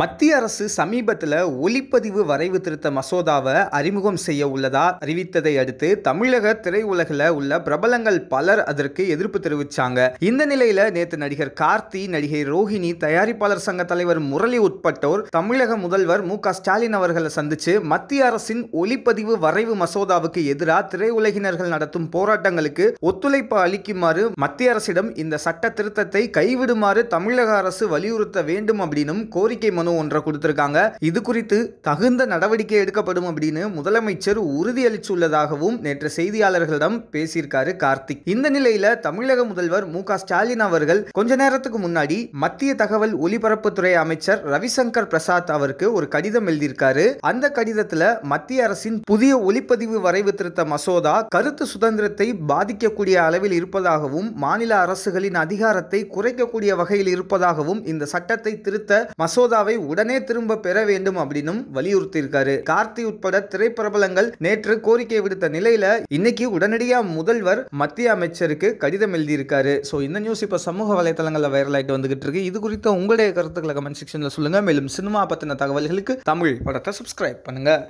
மத்திய அரசு சமீபத்தில் ஒளிப்பதிவு வரைவு திருத்த மசோதாவை அறிமுகம் செய்ய உள்ளதா அறிவித்ததை அடுத்து தமிழக திரையுலகில் உள்ள பிரபலங்கள் பலர் அதற்கு எதிர்ப்பு தெரிவித்தாங்க இந்த நிலையில நேற்று நடிகர் கார்த்தி நடிகை ரோஹிணி தயாரிப்பாளர் சங்க தலைவர் முரளி உட்பட்டோர் தமிழக முதல்வர் மு ஸ்டாலின் அவர்களை சந்திச்சு மத்திய அரசின் ஒளிப்பதிவு வரைவு மசோதாவுக்கு எதிராக திரையுலகினர்கள் நடத்தும் போராட்டங்களுக்கு ஒத்துழைப்பு அளிக்குமாறு மத்திய அரசிடம் இந்த சட்ட திருத்தத்தை கைவிடுமாறு தமிழக அரசு வலியுறுத்த வேண்டும் அப்படின்னும் கோரிக்கை மனு மனு ஒன்றை கொடுத்திருக்காங்க இது குறித்து தகுந்த நடவடிக்கை எடுக்கப்படும் அப்படின்னு முதலமைச்சர் உறுதியளித்துள்ளதாகவும் நேற்று செய்தியாளர்களிடம் பேசியிருக்காரு கார்த்திக் இந்த நிலையில தமிழக முதல்வர் மு ஸ்டாலின் அவர்கள் கொஞ்ச நேரத்துக்கு முன்னாடி மத்திய தகவல் ஒலிபரப்புத்துறை அமைச்சர் ரவிசங்கர் பிரசாத் அவருக்கு ஒரு கடிதம் எழுதியிருக்காரு அந்த கடிதத்துல மத்திய அரசின் புதிய ஒலிப்பதிவு வரைவு திருத்த மசோதா கருத்து சுதந்திரத்தை பாதிக்கக்கூடிய அளவில் இருப்பதாகவும் மாநில அரசுகளின் அதிகாரத்தை குறைக்கக்கூடிய வகையில் இருப்பதாகவும் இந்த சட்டத்தை திருத்த மசோதாவை உடனே திரும்ப பெற வேண்டும் அப்படின்னு வலியுறுத்தியிருக்காரு கார்த்தி உட்பட திரைப்பிரபலங்கள் நேற்று கோரிக்கை விடுத்த நிலையில இன்னைக்கு உடனடியா முதல்வர் மத்திய அமைச்சருக்கு கடிதம் எழுதியிருக்காரு ஸோ இந்த நியூஸ் இப்போ சமூக வலைதளங்களில் வைரல் ஆகிட்டு வந்துகிட்டு இருக்கு இது குறித்த உங்களுடைய கருத்துக்களை கமெண்ட் செக்ஷனில் சொல்லுங்க மேலும் சினிமா பற்றின தகவல்களுக்கு தமிழ் படத்தை சப்ஸ்கிரைப் பண்ணுங்க